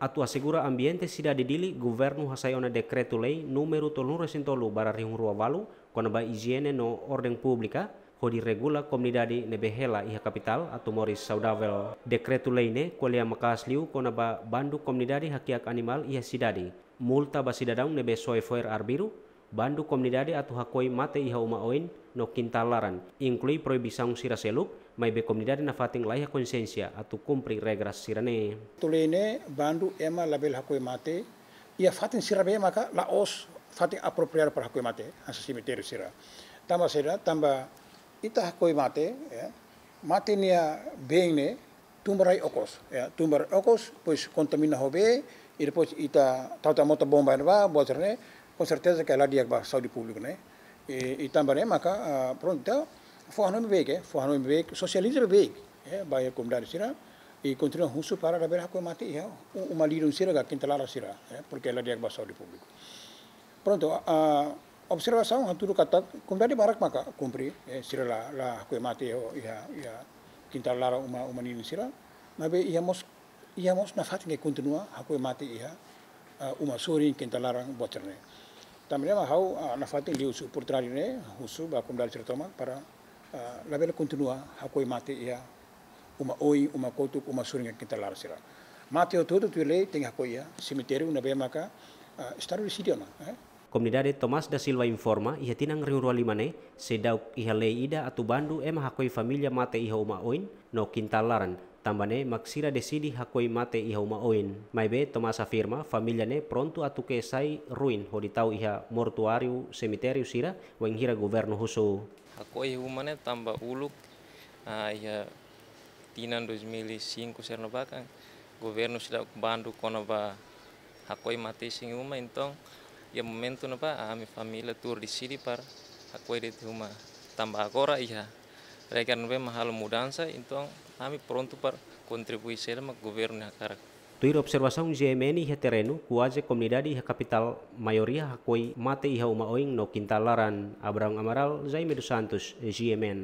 atau assegura ambiente cidade dili governo hasayona decreto lei numero tolunresintolu barra kona ba higiene no ordem pública, hodi regula ne nebehela iha kapital atau moris saudável decreto lei ne liu kona ba bandu komunidade hakiak animal iha sidadi, multa basidadang nebe soe foer arbiru, bandu komunidade atau hakoi mate iha uma oin no inklui inclui sira seluk, mai be komunidade na fating laiha konsensia atau kumpri regras sirane. Tulene bandu ema label hakoi mate, ia fating sirabe maka laos fating apropriar para hakoi mate, asa cemitério sira. Tamba sira, tamba ita hakoi mate, ya, mate nia bengne, tumbarai okos, ya, tumbarai okos, pois kontaminahobe, hobe, e ita tauta mota bomba erba, botarne, com certeza que ela de saúde pública, né? E, e também, maka, ah, pronto, então, fornome beg, fornome beg, socializa beg, é, vai comunidade sira, e continua russo para a coisa mate, é, uma líder sira que é tentalara sira, é, porque ela de saúde pública. Pronto, ah, ah, a observação haturu kata comunidade barak maka cumpri, é, sira lá, lá com mate, é, é, tentalara uma uma líder sira, mas íamos íamos na fatiga continua, a coisa mate, é, uma sorin que tentalara botar, né? También hau ah, nafati liusu putrarine husu ba kum dal certoma para ah, la bela continua hakoi mate ia uma oi uma kotuk uma suringa kita lar sira. Mate o todo tu lei tem hakoi ia cemitério na bema ka estar ah, residio na. Eh. Komunidade Thomas da Silva informa ia tinang rua limane sedau iha lei ida atu bandu ema hakoi familia mate iha uma oin no kintalaran tambane maksira desidi hakoi mate iha uma oin. Maibe Tomás afirma familiane pronto atu sai ruin ditau iha mortuariu, cemitério sira wen hira governo huso. Hakoi humane tamba uluk uh, iha tinan 2005 bakang governo sila bandu kona ba hakoi mate sing uma intong. ya momento na ba ami familia tur decidi par hakoi de uma tamba agora iha Rekan be mahal mudansa intong. Há-me pronto para contribuir ao governo da Caraca. observasi observação gemeni ha terreno kuaje comunidade ha e kapital mayoria ha koi mate iha uma oing no quintalaran Abraham Amaral Jaime dos Santos, Giemen.